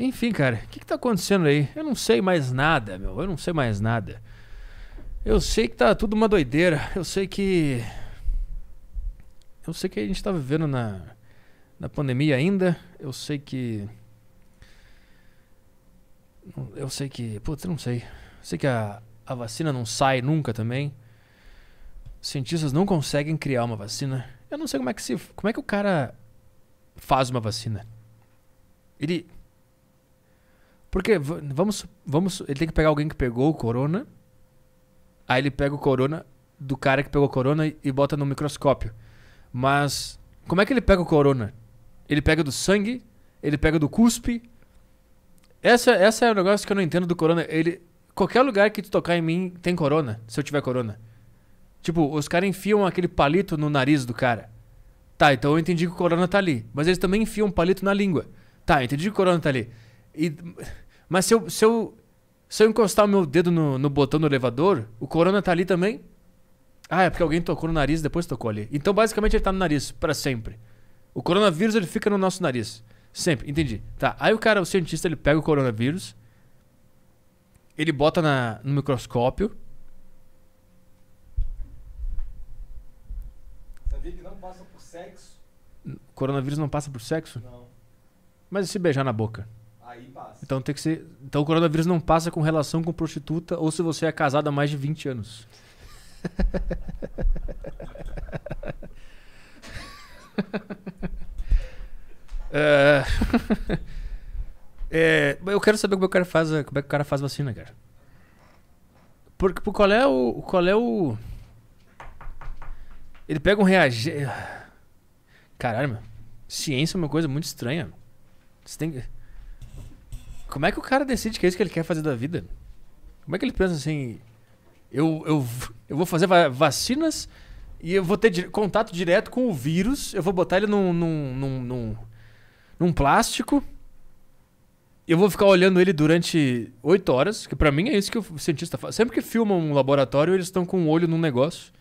Enfim, cara, o que, que tá acontecendo aí? Eu não sei mais nada, meu. Eu não sei mais nada. Eu sei que tá tudo uma doideira. Eu sei que. Eu sei que a gente tá vivendo na, na pandemia ainda. Eu sei que. Eu sei que. Putz, eu não sei. Eu sei que a, a vacina não sai nunca também. cientistas não conseguem criar uma vacina. Eu não sei como é que se. Como é que o cara faz uma vacina? Ele porque vamos, vamos, ele tem que pegar alguém que pegou o corona. Aí ele pega o corona do cara que pegou o corona e, e bota no microscópio. Mas como é que ele pega o corona? Ele pega do sangue? Ele pega do cuspe? Essa, essa é o negócio que eu não entendo do corona. Ele, qualquer lugar que tu tocar em mim tem corona, se eu tiver corona. Tipo, os caras enfiam aquele palito no nariz do cara. Tá, então eu entendi que o corona tá ali. Mas eles também enfiam um palito na língua. Tá, entendi que o corona tá ali. E, mas se eu, se, eu, se eu encostar o meu dedo no, no botão do elevador, o corona tá ali também? Ah, é porque alguém tocou no nariz e depois tocou ali. Então, basicamente, ele tá no nariz para sempre. O coronavírus, ele fica no nosso nariz. Sempre, entendi. Tá, aí o cara, o cientista, ele pega o coronavírus, ele bota na, no microscópio. Sabia que não passa por sexo? Coronavírus não passa por sexo? Não. Mas e se beijar na boca? Aí passa. Então tem que ser. Então o coronavírus não passa com relação com prostituta ou se você é casado há mais de 20 anos. é... é... eu quero saber como é que o cara faz, a... como é que o cara faz vacina, cara. Porque, por qual é o, qual é o ele pega um reagente. Caralho, meu. Ciência é uma coisa muito estranha. Você tem que. Como é que o cara decide que é isso que ele quer fazer da vida? Como é que ele pensa assim? Eu, eu, eu vou fazer vacinas e eu vou ter di contato direto com o vírus, eu vou botar ele num, num, num, num, num plástico, eu vou ficar olhando ele durante oito horas, que para mim é isso que o cientista faz. Sempre que filmam um laboratório, eles estão com o um olho num negócio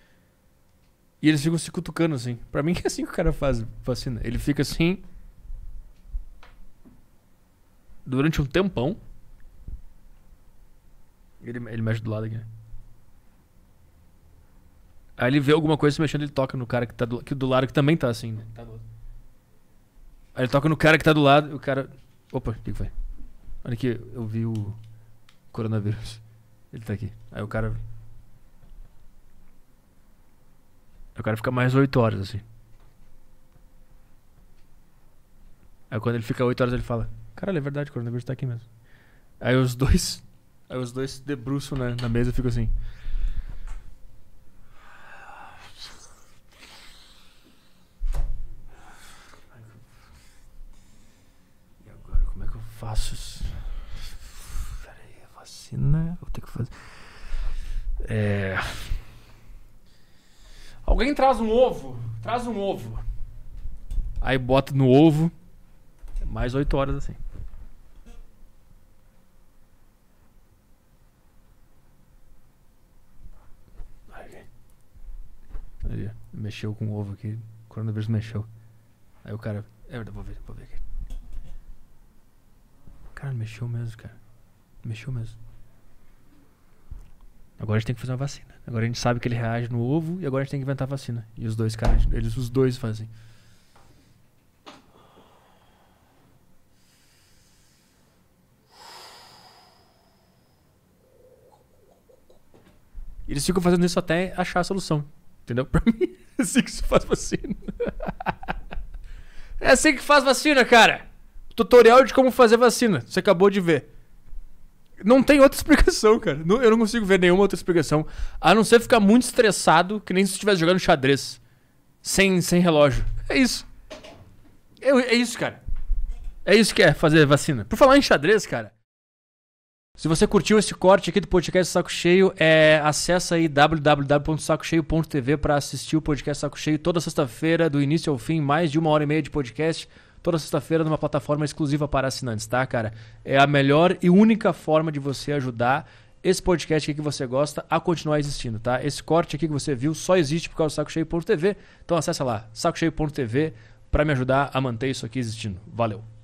e eles ficam se cutucando assim. Para mim é assim que o cara faz vacina. Ele fica assim durante um tempão. Ele, ele mexe do lado aqui. Né? Aí ele vê alguma coisa se mexendo, ele toca no cara que tá do, que do lado, que também tá assim, né? Tá do... Aí ele toca no cara que tá do lado, e o cara. Opa, o que, que foi? Olha aqui, eu vi o coronavírus. Ele tá aqui. Aí o cara. Aí o cara fica mais 8 horas assim. Aí quando ele fica 8 horas, ele fala: Caralho, é verdade, o coronavírus tá aqui mesmo. Aí os dois. Aí os dois debruçam na, na mesa e ficam assim. E agora, como é que eu faço isso? Peraí, a vacina. Vou ter que fazer. É. Alguém traz um ovo. Traz um ovo. Aí bota no ovo. Mais oito horas assim. Aí, mexeu com o ovo aqui. O coronavírus mexeu. Aí o cara. É verdade, vou ver, vou ver aqui. Cara, mexeu mesmo, cara. Mexeu mesmo. Agora a gente tem que fazer uma vacina. Agora a gente sabe que ele reage no ovo e agora a gente tem que inventar a vacina. E os dois caras, eles os dois fazem. eles ficam fazendo isso até achar a solução. Entendeu? Pra mim, é assim que se faz vacina. é assim que faz vacina, cara. Tutorial de como fazer vacina. Você acabou de ver. Não tem outra explicação, cara. Eu não consigo ver nenhuma outra explicação. A não ser ficar muito estressado, que nem se estivesse jogando xadrez. Sem, sem relógio. É isso. É, é isso, cara. É isso que é fazer vacina. Por falar em xadrez, cara. Se você curtiu esse corte aqui do podcast Saco Cheio, é, acessa aí www.sacocheio.tv para assistir o podcast Saco Cheio toda sexta-feira, do início ao fim, mais de uma hora e meia de podcast, toda sexta-feira numa plataforma exclusiva para assinantes, tá, cara? É a melhor e única forma de você ajudar esse podcast aqui que você gosta a continuar existindo, tá? Esse corte aqui que você viu só existe por causa do sacocheio.tv, então acessa lá, sacocheio.tv para me ajudar a manter isso aqui existindo. Valeu!